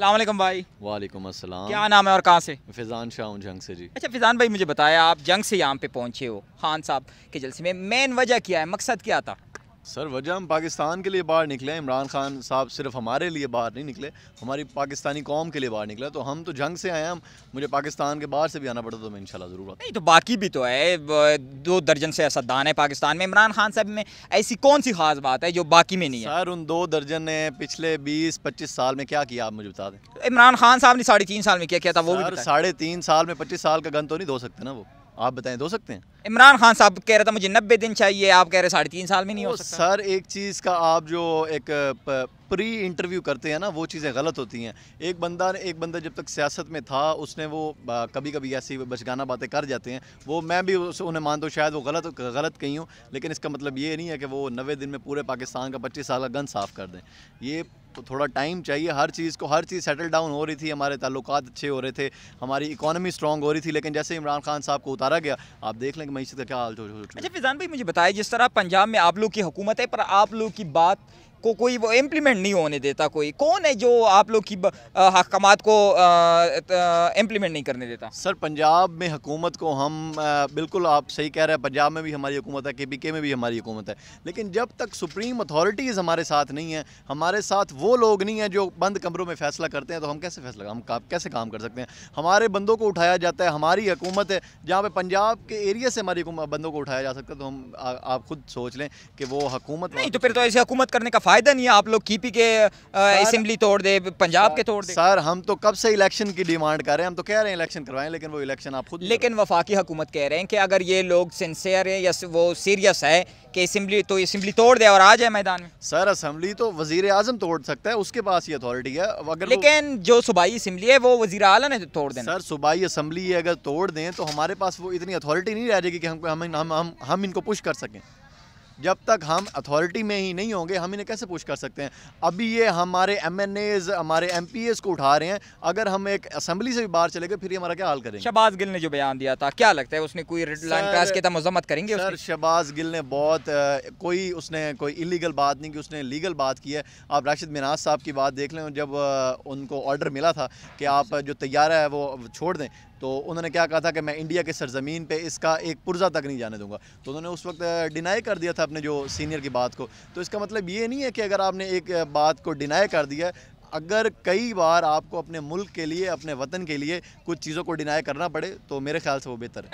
अल्लाम भाई वालेकुम अस्सलाम क्या नाम है और कहाँ से फिजान शाह हूँ जंग से जी अच्छा फिजान भाई मुझे बताया आप जंग से यहाँ पे पहुँचे हो खान साहब के जलसे में मेन वजह क्या है मकसद क्या था सर वजह हम पाकिस्तान के लिए बाहर निकले इमरान खान साहब सिर्फ हमारे लिए बाहर नहीं निकले हमारी पाकिस्तानी कौम के लिए बाहर निकला तो हम तो जंग से आए हम मुझे पाकिस्तान के बाहर से भी आना पड़ा तो मैं इंशाल्लाह ज़रूर नहीं तो बाकी भी तो है दो दर्जन से दान है पाकिस्तान में इमरान खान साहब में ऐसी कौन सी खास बात है जो बाकी में नहीं है सर उन दो दर्जन ने पिछले बीस पच्चीस साल में क्या किया आप मुझे बता दें इमरान खान साहब ने साढ़े तीन साल में क्या किया था वो साढ़े तीन साल में पच्चीस साल का गन तो नहीं धो सकते ना वो आप बताएं धो सकते हैं इमरान खान साहब कह रहा था मुझे नब्बे दिन चाहिए आप कह रहे साढ़े तीन साल में नहीं हो सकता सर एक चीज़ का आप जो एक प्री इंटरव्यू करते हैं ना वो चीज़ें गलत होती हैं एक बंदा एक बंदा जब तक सियासत में था उसने वो कभी कभी ऐसी बचगाना बातें कर जाते हैं वो मैं भी उस उन्हें मानता हूँ शायद वो गलत गलत कही हूँ लेकिन इसका मतलब ये नहीं है कि वो नबे दिन में पूरे पाकिस्तान का पच्चीस साल का गन साफ़ कर दें ये तो थोड़ा टाइम चाहिए हर चीज़ को हर चीज़ सेटल डाउन हो रही थी हमारे ताल्लुक अच्छे हो रहे थे हमारी इकानमी स्ट्रॉग हो रही थी लेकिन जैसे इमरान खान साहब को उतारा गया आप देख लें मीशत का क्या हाल अच्छा फिजान भाई मुझे बताया जिस तरह पंजाब में आप लोग की हुकूमत है पर आप लोग की बात को कोई वो इम्प्लीमेंट नहीं होने देता कोई कौन है जो आप लोग की अहकाम को इम्प्लीमेंट नहीं करने देता सर पंजाब में हुकूमत को हम आ, बिल्कुल आप सही कह रहे हैं पंजाब में भी हमारी हुकूमत है के पी के में भी हमारी हुकूमत है लेकिन जब तक सुप्रीम अथॉरिटीज़ हमारे साथ नहीं है हमारे साथ वो लोग नहीं हैं जो बंद कमरों में फैसला करते हैं तो हम कैसे फैसला हम का, कैसे काम कर सकते हैं हमारे बंदों को उठाया जाता है हमारी हुकूमत है जहाँ पर पंजाब के एरिया से हमारी बंदों को उठाया जा सकता है तो हम आप खुद सोच लें कि वो हकूमत नहीं तो फिर तो ऐसी हुकूमत करने का फायदा नहीं है आप लोग कीपी के असम्बली तोड़ दे पंजाब के तोड़ दे सर हम तो कब से इलेक्शन की डिमांड कर रहे हैं हम तो कह रहे हैं इलेक्शन करवाएं लेकिन वो इलेक्शन आप खुद लेकिन वफाकी हुकूमत कह रहे हैं कि अगर ये लोग सिंसियर है या वो सीरियस है कि असम्बली तो असम्बली तोड़ दे और आ जाए मैदान में सर असम्बली तो वजीर आजम तोड़ सकता है उसके पास ही अथॉरिटी है अगर लेकिन जो सूबाई असम्बली है वो वजी अला ने तोड़ देना सर सूबाई असम्बली अगर तोड़ दें तो हमारे पास वो इतनी अथॉरिटी नहीं रह जाएगी कि हम हम हम हम इनको पुश कर सकें जब तक हम अथॉरिटी में ही नहीं होंगे हम इन्हें कैसे पूछ कर सकते हैं अभी ये हमारे एम एन एज हमारे एम पी एज को उठा रहे हैं अगर हम एक असम्बली से भी बाहर चले गए फिर ये हमारा क्या हाल करेंगे शबाज गिल ने जो बयान दिया था क्या लगता है उसने कोई रेड लाइन पास किया था मजम्मत करेंगे सर शबाज गिल ने बहुत कोई उसने कोई इलीगल बात नहीं की उसने लीगल बात की है आप राशिद मिनाज साहब की बात देख लें जब उनको ऑर्डर मिला था कि आप जो तैयारा है वो छोड़ दें तो उन्होंने क्या कहा था कि मैं इंडिया के सरजमीन पर इसका एक पुर्जा तक नहीं जाने दूंगा तो उन्होंने उस वक्त डिनाई कर दिया था अपने जो सीनियर की बात को तो इसका मतलब ये नहीं है कि अगर आपने एक बात को डिनाई कर दिया अगर कई बार आपको अपने मुल्क के लिए अपने वतन के लिए कुछ चीज़ों को डिनाई करना पड़े तो मेरे ख्याल से वो बेहतर है